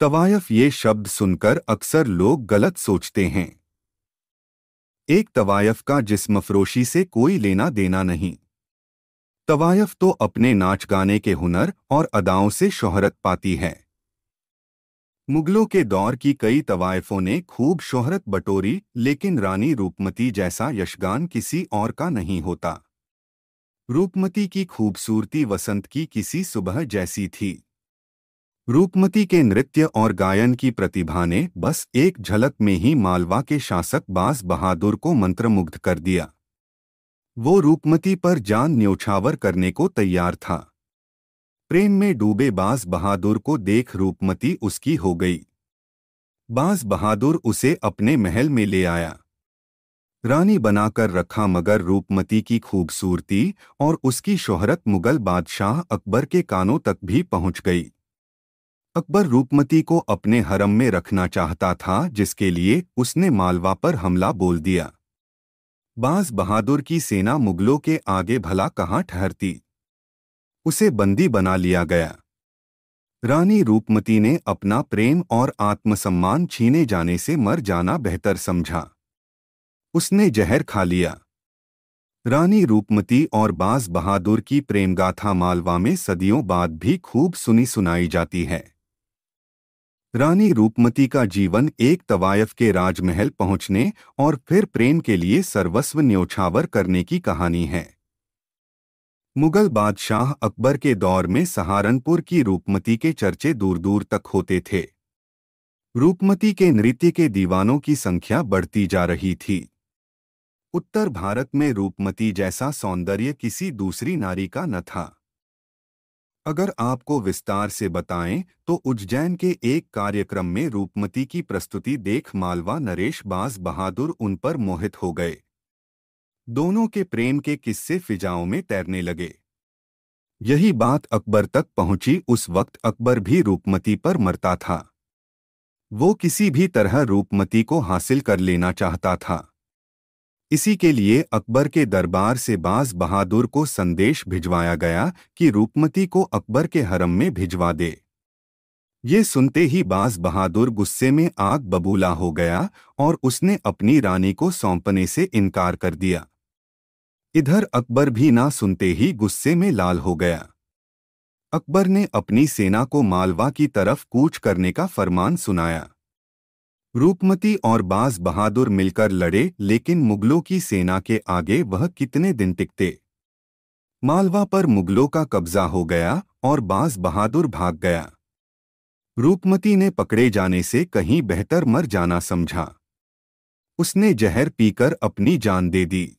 तवायफ ये शब्द सुनकर अक्सर लोग गलत सोचते हैं एक तवायफ का जिसम फरोशी से कोई लेना देना नहीं तवायफ तो अपने नाच गाने के हुनर और अदाओं से शोहरत पाती है मुगलों के दौर की कई तवायफों ने खूब शोहरत बटोरी लेकिन रानी रूपमती जैसा यशगान किसी और का नहीं होता रूपमती की खूबसूरती वसंत की किसी सुबह जैसी थी रूपमती के नृत्य और गायन की प्रतिभा ने बस एक झलक में ही मालवा के शासक बास बहादुर को मंत्रमुग्ध कर दिया वो रूपमती पर जान न्योछावर करने को तैयार था प्रेम में डूबे बास बहादुर को देख रूपमती उसकी हो गई बास बहादुर उसे अपने महल में ले आया रानी बनाकर रखा मगर रूपमती की खूबसूरती और उसकी शोहरत मुगल बादशाह अकबर के कानों तक भी पहुंच गई अकबर रूपमती को अपने हरम में रखना चाहता था जिसके लिए उसने मालवा पर हमला बोल दिया बाज बहादुर की सेना मुगलों के आगे भला कहाँ ठहरती उसे बंदी बना लिया गया रानी रूपमती ने अपना प्रेम और आत्मसम्मान छीने जाने से मर जाना बेहतर समझा उसने जहर खा लिया रानी रूपमती और बाज बहादुर की प्रेमगाथा मालवा में सदियों बाद भी खूब सुनी सुनाई जाती है रानी रूपमती का जीवन एक तवायफ के राजमहल पहुंचने और फिर प्रेम के लिए सर्वस्व न्योछावर करने की कहानी है मुगल बादशाह अकबर के दौर में सहारनपुर की रूपमती के चर्चे दूर दूर तक होते थे रूपमती के नृत्य के दीवानों की संख्या बढ़ती जा रही थी उत्तर भारत में रूपमती जैसा सौंदर्य किसी दूसरी नारी का न था अगर आपको विस्तार से बताएं तो उज्जैन के एक कार्यक्रम में रूपमती की प्रस्तुति देख मालवा नरेश बाज बहादुर उन पर मोहित हो गए दोनों के प्रेम के किस्से फिजाओं में तैरने लगे यही बात अकबर तक पहुंची उस वक्त अकबर भी रूपमती पर मरता था वो किसी भी तरह रूपमती को हासिल कर लेना चाहता था इसी के लिए अकबर के दरबार से बाज बहादुर को संदेश भिजवाया गया कि रूपमती को अकबर के हरम में भिजवा दे ये सुनते ही बाज बहादुर गुस्से में आग बबूला हो गया और उसने अपनी रानी को सौंपने से इनकार कर दिया इधर अकबर भी ना सुनते ही गुस्से में लाल हो गया अकबर ने अपनी सेना को मालवा की तरफ कूच करने का फरमान सुनाया रूपमती और बाज बहादुर मिलकर लड़े लेकिन मुगलों की सेना के आगे वह कितने दिन टिकते मालवा पर मुगलों का कब्जा हो गया और बाज बहादुर भाग गया रूपमती ने पकड़े जाने से कहीं बेहतर मर जाना समझा उसने जहर पीकर अपनी जान दे दी